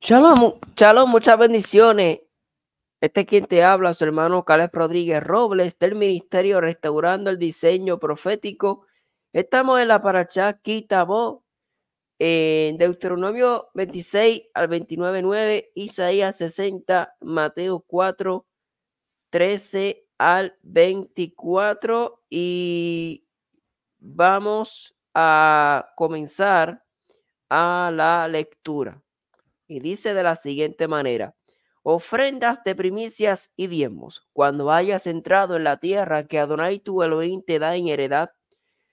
Shalom, shalom, muchas bendiciones. Este es quien te habla, su hermano Calés Rodríguez Robles, del Ministerio Restaurando el Diseño Profético. Estamos en la Parachá Kitabó, en Deuteronomio 26 al 29, 9, Isaías 60, Mateo 4, 13 al 24. Y vamos a comenzar a la lectura y dice de la siguiente manera, ofrendas de primicias y diezmos, cuando hayas entrado en la tierra que Adonai tu Elohim te da en heredad,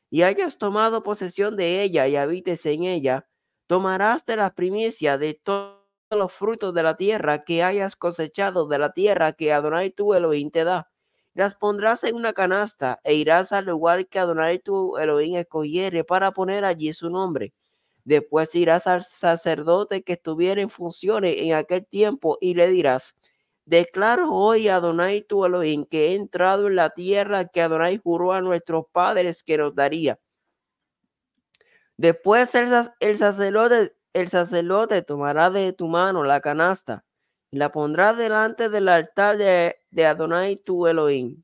y hayas tomado posesión de ella y habites en ella, tomarás de las primicias de todos los frutos de la tierra que hayas cosechado de la tierra que Adonai tu Elohim te da. Las pondrás en una canasta e irás al lugar que Adonai tu Elohim escogiere para poner allí su nombre Después irás al sacerdote que estuviera en funciones en aquel tiempo y le dirás, declaro hoy Adonai tu Elohim que he entrado en la tierra que Adonai juró a nuestros padres que nos daría. Después el, sacerdote, el sacerdote tomará de tu mano la canasta y la pondrá delante del altar de, de Adonai tu Elohim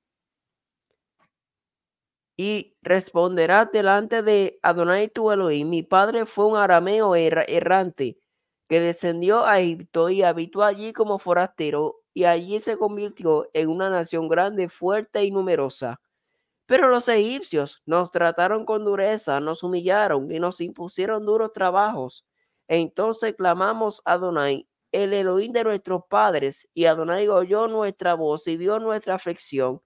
y responderás delante de Adonai tu Elohim. Mi padre fue un arameo errante que descendió a Egipto y habitó allí como forastero y allí se convirtió en una nación grande, fuerte y numerosa. Pero los egipcios nos trataron con dureza, nos humillaron y nos impusieron duros trabajos. Entonces clamamos a Adonai, el Elohim de nuestros padres, y Adonai oyó nuestra voz y vio nuestra aflicción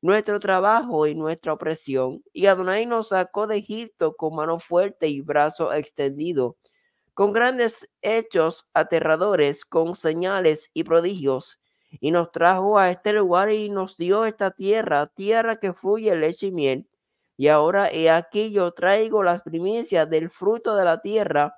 nuestro trabajo y nuestra opresión. Y Adonai nos sacó de Egipto con mano fuerte y brazo extendido, con grandes hechos aterradores, con señales y prodigios. Y nos trajo a este lugar y nos dio esta tierra, tierra que fluye leche y miel. Y ahora he aquí yo traigo las primicias del fruto de la tierra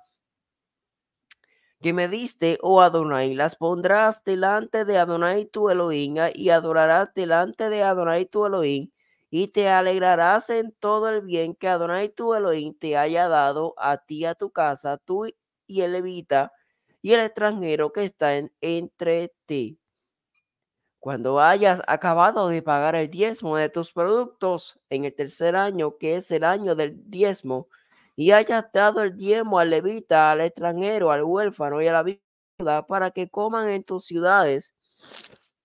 que me diste, oh Adonai, las pondrás delante de Adonai tu Elohim y adorarás delante de Adonai tu Elohim y te alegrarás en todo el bien que Adonai tu Elohim te haya dado a ti, a tu casa, tú y el levita y el extranjero que está entre ti. Cuando hayas acabado de pagar el diezmo de tus productos en el tercer año, que es el año del diezmo, y hayas dado el diezmo al levita, al extranjero, al huérfano y a la viuda, para que coman en tus ciudades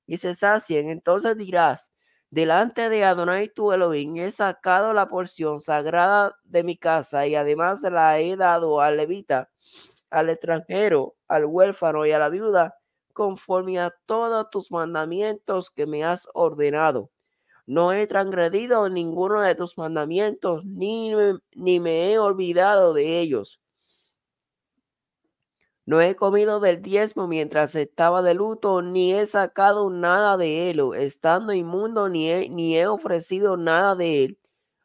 y se sacien, entonces dirás, delante de Adonai tu Elohim, he sacado la porción sagrada de mi casa y además la he dado al levita, al extranjero, al huérfano y a la viuda, conforme a todos tus mandamientos que me has ordenado. No he transgredido ninguno de tus mandamientos, ni, ni me he olvidado de ellos. No he comido del diezmo mientras estaba de luto, ni he sacado nada de él, estando inmundo, ni he, ofrecido nada de él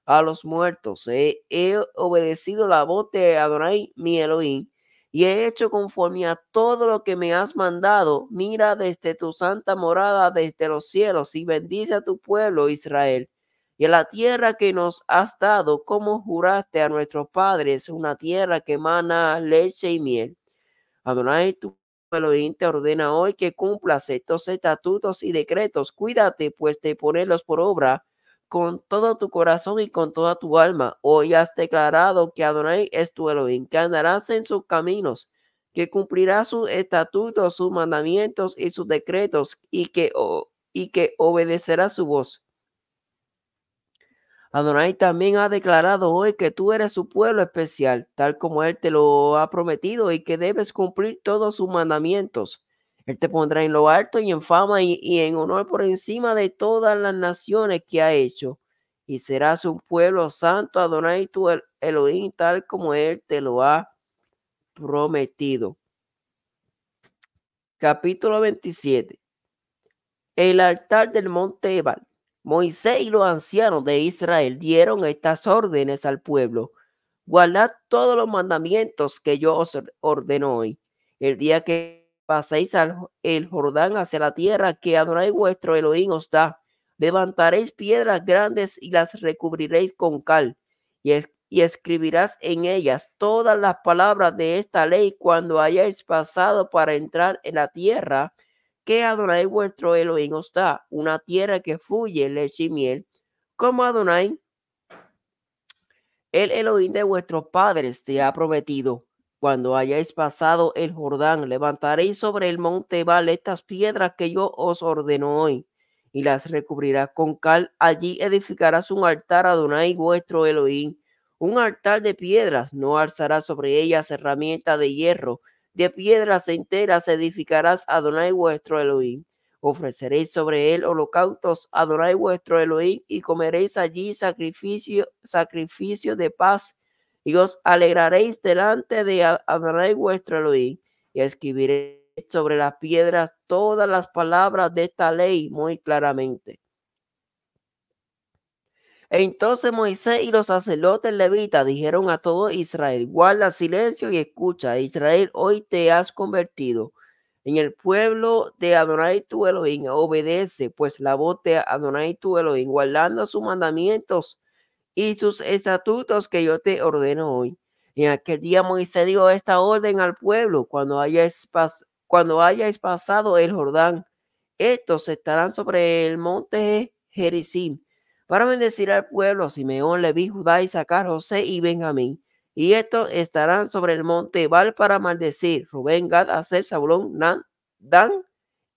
a los muertos. He, he, obedecido la voz de Adonai, mi Elohim, y he hecho conforme a todo lo que me has mandado. Mira desde tu santa morada, desde los cielos, y bendice a tu pueblo Israel. Y a la tierra que nos has dado, como juraste a nuestros padres, una tierra que emana leche y miel. Adonai, tu pueblo te ordena hoy que cumplas estos estatutos y decretos. Cuídate, pues, de ponerlos por obra con todo tu corazón y con toda tu alma. Hoy has declarado que Adonai es tu Elohim, que andarás en sus caminos, que cumplirá sus estatutos, sus mandamientos y sus decretos, y que, y que obedecerás su voz. Adonai también ha declarado hoy que tú eres su pueblo especial, tal como él te lo ha prometido, y que debes cumplir todos sus mandamientos él te pondrá en lo alto y en fama y, en honor por encima de todas las naciones que ha hecho. Y serás un pueblo santo, Adonai tu Elohim, tal como Él te lo ha prometido. Capítulo 27. El altar del monte Ebal. Moisés y los ancianos de Israel dieron estas órdenes al pueblo. Guardad todos los mandamientos que yo os ordeno hoy. El día que paséis al, el Jordán hacia la tierra que Adonai vuestro Elohim os da. Levantaréis piedras grandes y las recubriréis con cal, y, y escribirás en ellas todas las palabras de esta ley cuando hayáis pasado para entrar en la tierra que Adonai vuestro Elohim os da, una tierra que fluye leche y miel, como Adonai, el Elohim de vuestros padres, te ha prometido. Cuando hayáis pasado el Jordán, levantaréis sobre el monte Val estas piedras que yo os ordeno hoy, y las recubrirás con cal. Allí edificarás un altar a Adonai vuestro Elohim, un altar de piedras. No alzará sobre ellas herramienta de hierro, de piedras enteras edificarás a Adonai vuestro Elohim. Ofreceréis sobre él holocaustos a vuestro Elohim, y comeréis allí sacrificio, sacrificio de paz y os alegraréis delante de Adonai vuestro Elohim, y escribiréis sobre las piedras todas las palabras de esta ley muy claramente. E entonces Moisés y los sacerdotes levitas dijeron a todo Israel, guarda silencio y escucha, Israel, hoy te has convertido en el pueblo de Adonai tu Elohim, obedece pues la voz de Adonai tu Elohim, guardando sus mandamientos y sus estatutos que yo te ordeno hoy. En aquel día Moisés dio esta orden al pueblo, cuando hayáis, cuando pasado el Jordán, estos estarán sobre el monte Jericim para bendecir al pueblo Simeón, Leví, Judá, sacar José y Benjamín. Y estos estarán sobre el monte Val para maldecir Rubén, Gad, Aser, saulón Nan, Dan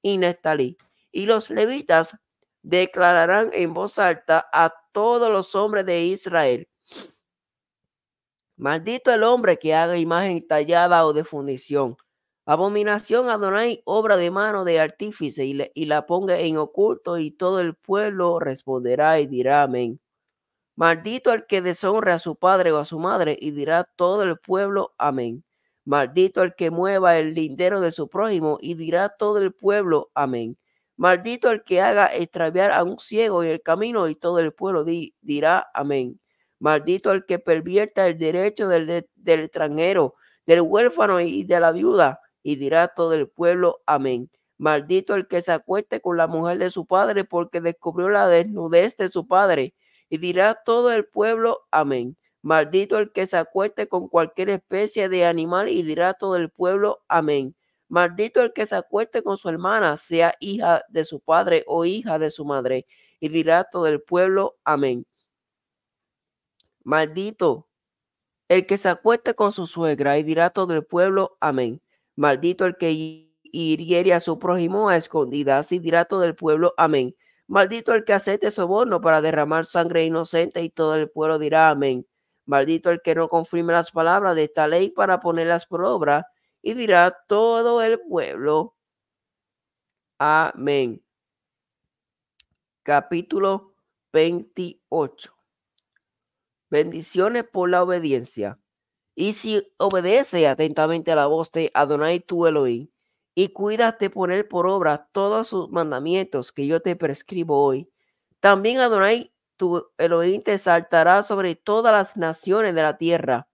y Nestalí. Y los levitas declararán en voz alta a todos los hombres de Israel. Maldito el hombre que haga imagen tallada o de fundición. Abominación a Adonai, obra de mano de artífice, y, y, la ponga en oculto, y todo el pueblo responderá y dirá amén. Maldito el que deshonre a su padre o a su madre, y dirá todo el pueblo amén. Maldito el que mueva el lindero de su prójimo, y dirá todo el pueblo amén. Maldito el que haga extraviar a un ciego en el camino y todo el pueblo dirá amén. Maldito el que pervierta el derecho del, del extranjero, del huérfano y de la viuda y dirá todo el pueblo amén. Maldito el que se acueste con la mujer de su padre porque descubrió la desnudez de su padre y dirá todo el pueblo amén. Maldito el que se acueste con cualquier especie de animal y dirá todo el pueblo amén. Maldito el que se acueste con su hermana, sea hija de su padre o hija de su madre. Y dirá todo el pueblo, amén. Maldito el que se acueste con su suegra, y dirá todo el pueblo, amén. Maldito el que hiriere a su prójimo a escondidas, y dirá todo el pueblo, amén. Maldito el que acepte soborno para derramar sangre inocente, y todo el pueblo dirá, amén. Maldito el que no confirme las palabras de esta ley para ponerlas por obra, y dirá todo el pueblo. Amén. Capítulo 28. Bendiciones por la obediencia. Y si obedece atentamente a la voz de Adonai tu Elohim, y cuidas de poner por obra todos sus mandamientos que yo te prescribo hoy, también Adonai tu Elohim te saltará sobre todas las naciones de la tierra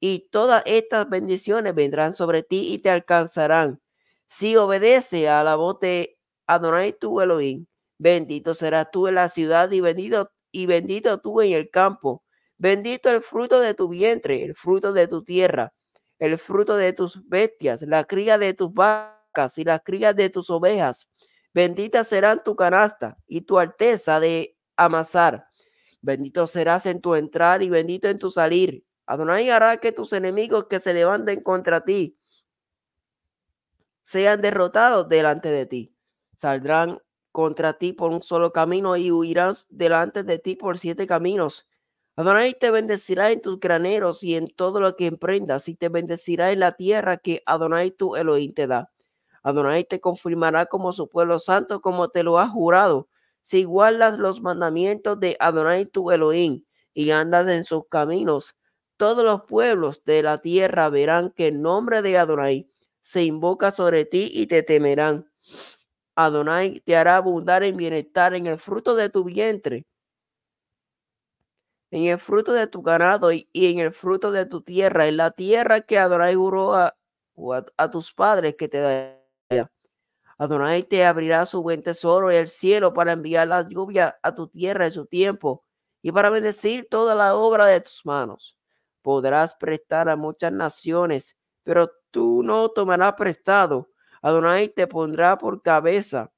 y todas estas bendiciones vendrán sobre ti y te alcanzarán. Si obedece a la voz de Adonai tu Elohim, bendito serás tú en la ciudad y bendito, y bendito tú en el campo. Bendito el fruto de tu vientre, el fruto de tu tierra, el fruto de tus bestias, la cría de tus vacas y las crías de tus ovejas. Bendita serán tu canasta y tu alteza de amasar. Bendito serás en tu entrar y bendito en tu salir Adonai hará que tus enemigos que se levanten contra ti sean derrotados delante de ti. Saldrán contra ti por un solo camino y huirán delante de ti por siete caminos. Adonai te bendecirá en tus graneros y en todo lo que emprendas, y te bendecirá en la tierra que Adonai tu Elohim te da. Adonai te confirmará como su pueblo santo, como te lo ha jurado, si guardas los mandamientos de Adonai tu Elohim y andas en sus caminos todos los pueblos de la tierra verán que el nombre de Adonai se invoca sobre ti y te temerán. Adonai te hará abundar en bienestar en el fruto de tu vientre, en el fruto de tu ganado y en el fruto de tu tierra, en la tierra que Adonai juró a, tus padres que te da. Adonai te abrirá su buen tesoro y el cielo para enviar la lluvia a tu tierra en su tiempo y para bendecir toda la obra de tus manos podrás prestar a muchas naciones, pero tú no tomarás prestado. Adonai te pondrá por cabeza.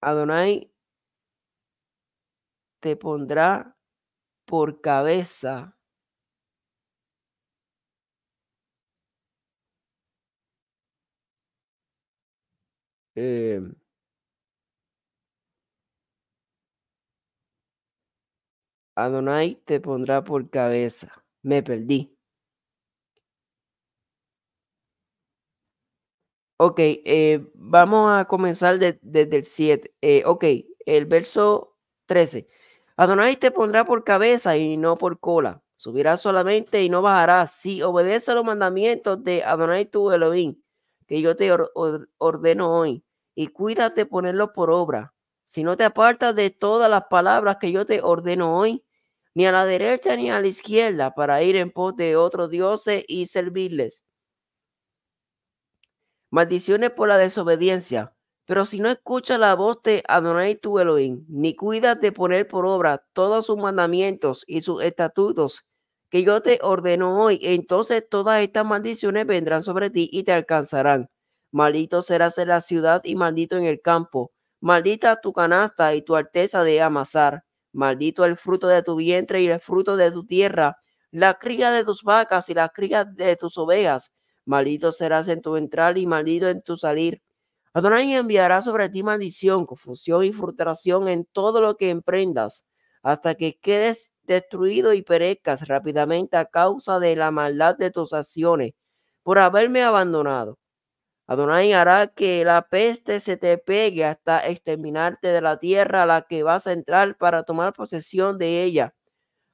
Adonai te pondrá por cabeza. Eh. Adonai te pondrá por cabeza. Me perdí. Ok, eh, vamos a comenzar desde el 7. Eh, ok, el verso 13. Adonai te pondrá por cabeza y no por cola. Subirá solamente y no bajará. Si obedece a los mandamientos de Adonai tu Elohim, que yo te ordeno hoy, y cuídate ponerlo por obra. Si no te apartas de todas las palabras que yo te ordeno hoy, ni a la derecha ni a la izquierda, para ir en pos de otros dioses y servirles. Maldiciones por la desobediencia. Pero si no escuchas la voz de Adonai tu Elohim, ni cuidas de poner por obra todos sus mandamientos y sus estatutos que yo te ordeno hoy, entonces todas estas maldiciones vendrán sobre ti y te alcanzarán. Maldito serás en la ciudad y maldito en el campo. Maldita tu canasta y tu alteza de amasar. Maldito el fruto de tu vientre y el fruto de tu tierra, la cría de tus vacas y la cría de tus ovejas. Maldito serás en tu entrar y maldito en tu salir. Adonai enviará sobre ti maldición, confusión y frustración en todo lo que emprendas, hasta que quedes destruido y perezcas rápidamente a causa de la maldad de tus acciones, por haberme abandonado. Adonai hará que la peste se te pegue hasta exterminarte de la tierra a la que vas a entrar para tomar posesión de ella.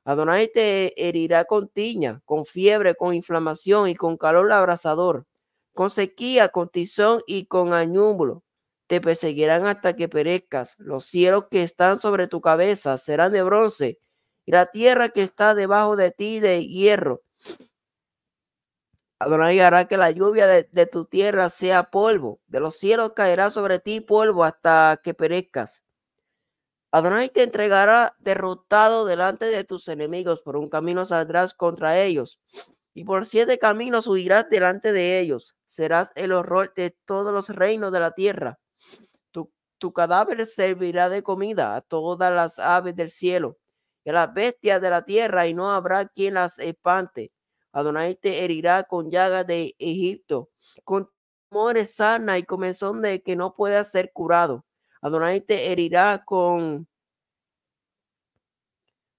Adonai te herirá con tiña, con fiebre, con inflamación y con calor abrasador, con sequía, con tizón y con añúmulo. Te perseguirán hasta que perezcas. Los cielos que están sobre tu cabeza serán de bronce y la tierra que está debajo de ti de hierro Adonai hará que la lluvia de, tu tierra sea polvo. De los cielos caerá sobre ti polvo hasta que perezcas. Adonai te entregará derrotado delante de tus enemigos. Por un camino saldrás contra ellos. Y por siete caminos huirás delante de ellos. Serás el horror de todos los reinos de la tierra. Tu, tu cadáver servirá de comida a todas las aves del cielo y a las bestias de la tierra, y no habrá quien las espante Adonai te herirá con llagas de Egipto, con tumores sanas y comezón de que no pueda ser curado. Adonai te herirá con,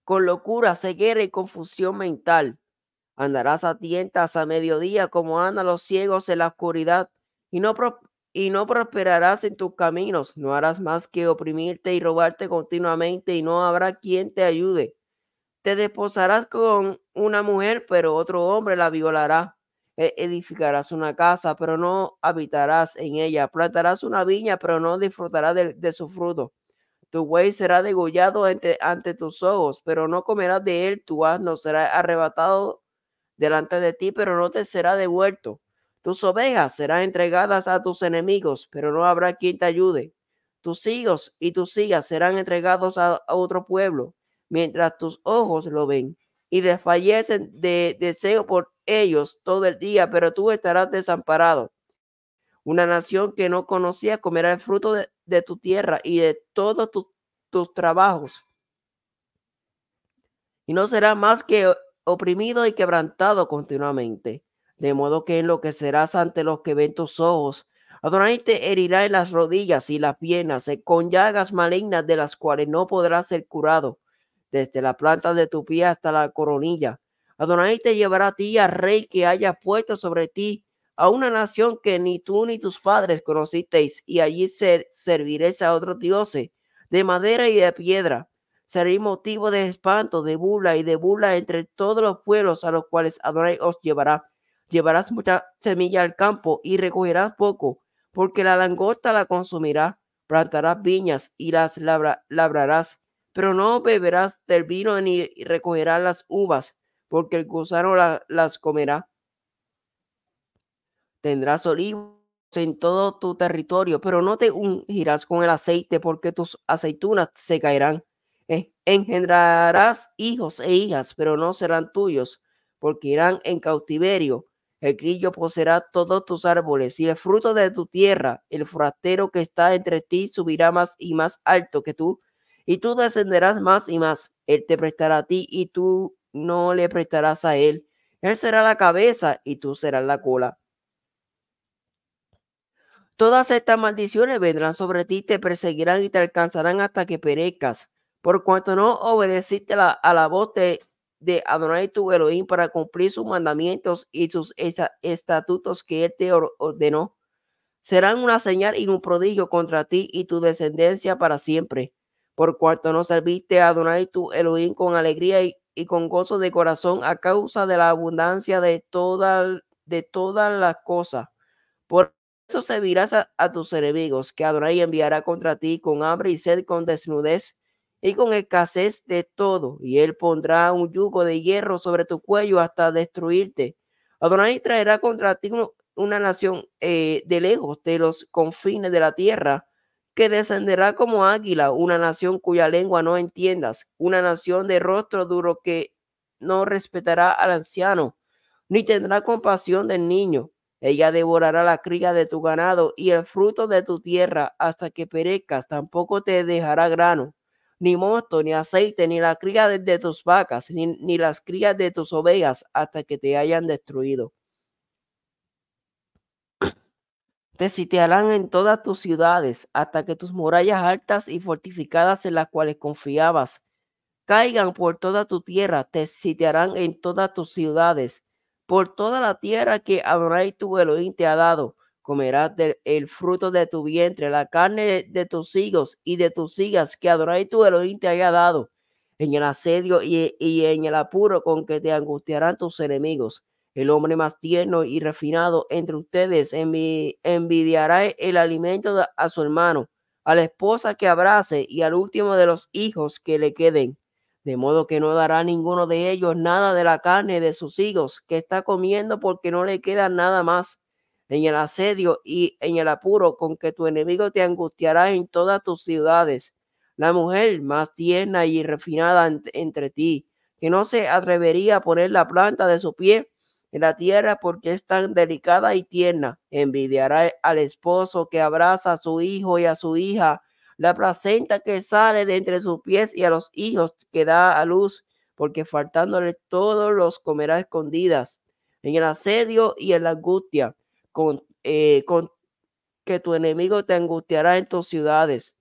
con locura, ceguera y confusión mental. Andarás a tientas a mediodía como andan los ciegos en la oscuridad y no, y no prosperarás en tus caminos. No harás más que oprimirte y robarte continuamente y no habrá quien te ayude. Te desposarás con una mujer, pero otro hombre la violará. E-, edificarás una casa, pero no habitarás en ella. Plantarás una viña, pero no disfrutarás de, su fruto. Tu buey será degollado ante, tus ojos, pero no comerás de él. Tu asno será arrebatado delante de ti, pero no te será devuelto. Tus ovejas serán entregadas a tus enemigos, pero no habrá quien te ayude. Tus hijos y tus hijas serán entregados a otro pueblo mientras tus ojos lo ven y desfallecen de deseo por ellos todo el día, pero tú estarás desamparado. Una nación que no conocía comerá el fruto de, tu tierra y de todos tus trabajos. Y no será más que oprimido y quebrantado continuamente, de modo que enloquecerás ante los que ven tus ojos. Adonai te herirá en las rodillas y las piernas, con llagas malignas de las cuales no podrás ser curado desde la planta de tu pie hasta la coronilla. Adonai te llevará a ti, a rey que haya puesto sobre ti, a una nación que ni tú ni tus padres conocisteis, y allí ser, serviréis a otros dioses, de madera y de piedra. Seréis motivo de espanto, de burla y de burla entre todos los pueblos a los cuales Adonai os llevará. Llevarás mucha semilla al campo y recogerás poco, porque la langosta la consumirá. Plantarás viñas y las labrarás pero no beberás del vino ni recogerás las uvas, porque el gusano las comerá. Tendrás olivos en todo tu territorio, pero no te ungirás con el aceite, porque tus aceitunas se caerán. Engendrarás hijos e hijas, pero no serán tuyos, porque irán en cautiverio. El grillo poseerá todos tus árboles y el fruto de tu tierra. El forastero que está entre ti subirá más y más alto que tú, y tú descenderás más y más. Él te prestará a ti y tú no le prestarás a él. Él será la cabeza y tú serás la cola. Todas estas maldiciones vendrán sobre ti, te perseguirán y te alcanzarán hasta que perezcas, por cuanto no obedeciste la, a la voz de, Adonai tu Elohim para cumplir sus mandamientos y sus estatutos que él te ordenó. Serán una señal y un prodigio contra ti y tu descendencia para siempre por cuanto no serviste a Adonai tu Elohim con alegría y, con gozo de corazón a causa de la abundancia de, toda, de todas las cosas. Por eso servirás a, tus enemigos que Adonai enviará contra ti con hambre y sed, con desnudez y con escasez de todo. Y él pondrá un yugo de hierro sobre tu cuello hasta destruirte. Adonai traerá contra ti una nación eh, de lejos, de los confines de la tierra que descenderá como águila, una nación cuya lengua no entiendas, una nación de rostro duro que no respetará al anciano, ni tendrá compasión del niño. Ella devorará la cría de tu ganado y el fruto de tu tierra hasta que perezcas, tampoco te dejará grano, ni mosto, ni aceite, ni la cría de, tus vacas, ni, ni las crías de tus ovejas, hasta que te hayan destruido. Te sitiarán en todas tus ciudades hasta que tus murallas altas y fortificadas en las cuales confiabas caigan por toda tu tierra, te sitiarán en todas tus ciudades, por toda la tierra que Adonai tu Elohim te ha dado. Comerás el fruto de tu vientre, la carne de tus hijos y de tus hijas que Adonai tu Elohim te haya dado, en el asedio y en el apuro con que te angustiarán tus enemigos el hombre más tierno y refinado entre ustedes envidiará el alimento a su hermano, a la esposa que abrace y al último de los hijos que le queden. De modo que no dará ninguno de ellos nada de la carne de sus hijos que está comiendo porque no le queda nada más. En el asedio y en el apuro con que tu enemigo te angustiará en todas tus ciudades. La mujer más tierna y refinada entre ti, que no se atrevería a poner la planta de su pie en la tierra porque es tan delicada y tierna. Envidiará al esposo que abraza a su hijo y a su hija, la placenta que sale de entre sus pies y a los hijos que da a luz, porque faltándole todos los comerá escondidas. En el asedio y en la angustia, eh, con, que tu enemigo te angustiará en tus ciudades.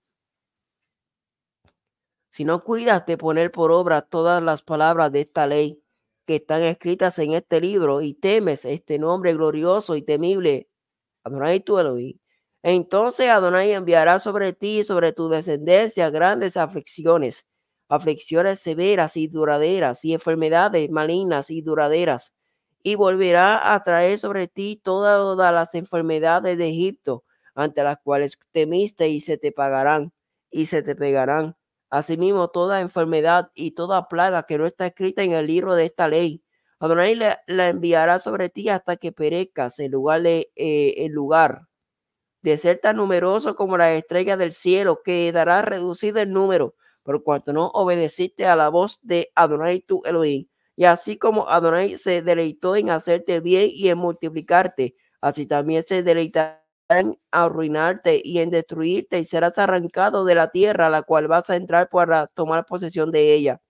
Si no cuidas de poner por obra todas las palabras de esta ley, que están escritas en este libro y temes este nombre glorioso y temible, Adonai tu Elohim. Entonces Adonai enviará sobre ti y sobre tu descendencia grandes aflicciones, aflicciones severas y duraderas, y enfermedades malignas y duraderas, y volverá a traer sobre ti todas las enfermedades de Egipto, ante las cuales temiste y se te pagarán y se te pegarán Asimismo, toda enfermedad y toda plaga que no está escrita en el libro de esta ley. Adonai la, enviará sobre ti hasta que perezcas en lugar de el eh, lugar de ser tan numeroso como las estrellas del cielo, que dará reducido el número, por cuanto no obedeciste a la voz de Adonai tu Elohim. Y así como Adonai se deleitó en hacerte bien y en multiplicarte, así también se deleitará en arruinarte y en destruirte y serás arrancado de la tierra a la cual vas a entrar para tomar posesión de ella.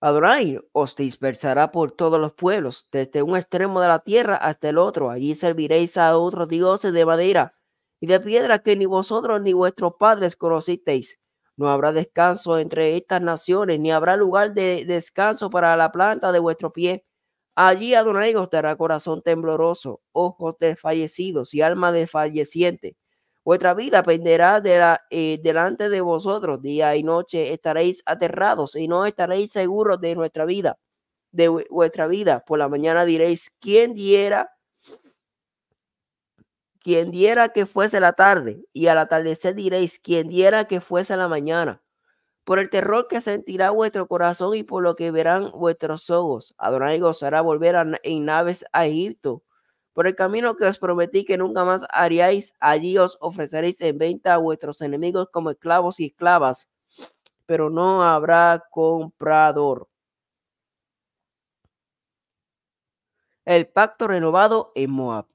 Adonai os dispersará por todos los pueblos, desde un extremo de la tierra hasta el otro. Allí serviréis a otros dioses de madera y de piedra que ni vosotros ni vuestros padres conocisteis. No habrá descanso entre estas naciones, ni habrá lugar de descanso para la planta de vuestro pie, Allí Adonai dará corazón tembloroso, ojos desfallecidos y alma de falleciente Vuestra vida penderá de la, eh, delante de vosotros día y noche. Estaréis aterrados y no estaréis seguros de nuestra vida, de vuestra vida. Por la mañana diréis, ¿quién diera? Quien diera que fuese la tarde, y al atardecer diréis, quien diera que fuese la mañana por el terror que sentirá vuestro corazón y por lo que verán vuestros ojos. Adonai gozará volver en naves a Egipto. Por el camino que os prometí que nunca más haríais, allí os ofreceréis en venta a vuestros enemigos como esclavos y esclavas, pero no habrá comprador. El pacto renovado en Moab.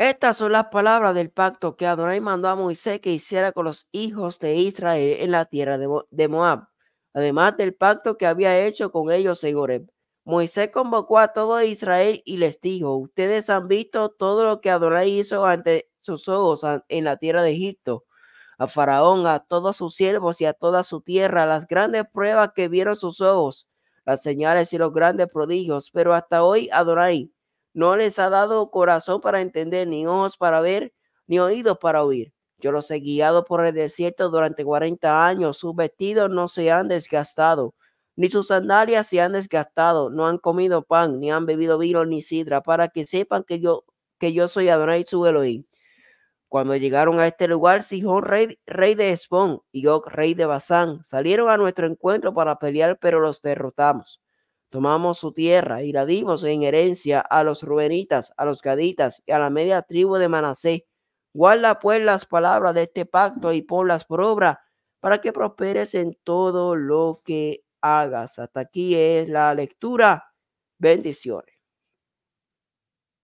Estas son las palabras del pacto que Adonai mandó a Moisés que hiciera con los hijos de Israel en la tierra de, Moab, además del pacto que había hecho con ellos en Horeb. Moisés convocó a todo Israel y les dijo, ustedes han visto todo lo que Adonai hizo ante sus ojos en la tierra de Egipto, a Faraón, a todos sus siervos y a toda su tierra, las grandes pruebas que vieron sus ojos, las señales y los grandes prodigios, pero hasta hoy Adonai no les ha dado corazón para entender, ni ojos para ver, ni oídos para oír. Yo los he guiado por el desierto durante 40 años. Sus vestidos no se han desgastado, ni sus sandalias se han desgastado. No han comido pan, ni han bebido vino, ni sidra, para que sepan que yo, que yo soy Adonai su Elohim. Cuando llegaron a este lugar, Sijón, rey, rey de Espón, y yo, rey de Basán, salieron a nuestro encuentro para pelear, pero los derrotamos. Tomamos su tierra y la dimos en herencia a los rubenitas, a los gaditas y a la media tribu de Manasé. Guarda pues las palabras de este pacto y ponlas por obra para que prosperes en todo lo que hagas. Hasta aquí es la lectura. Bendiciones.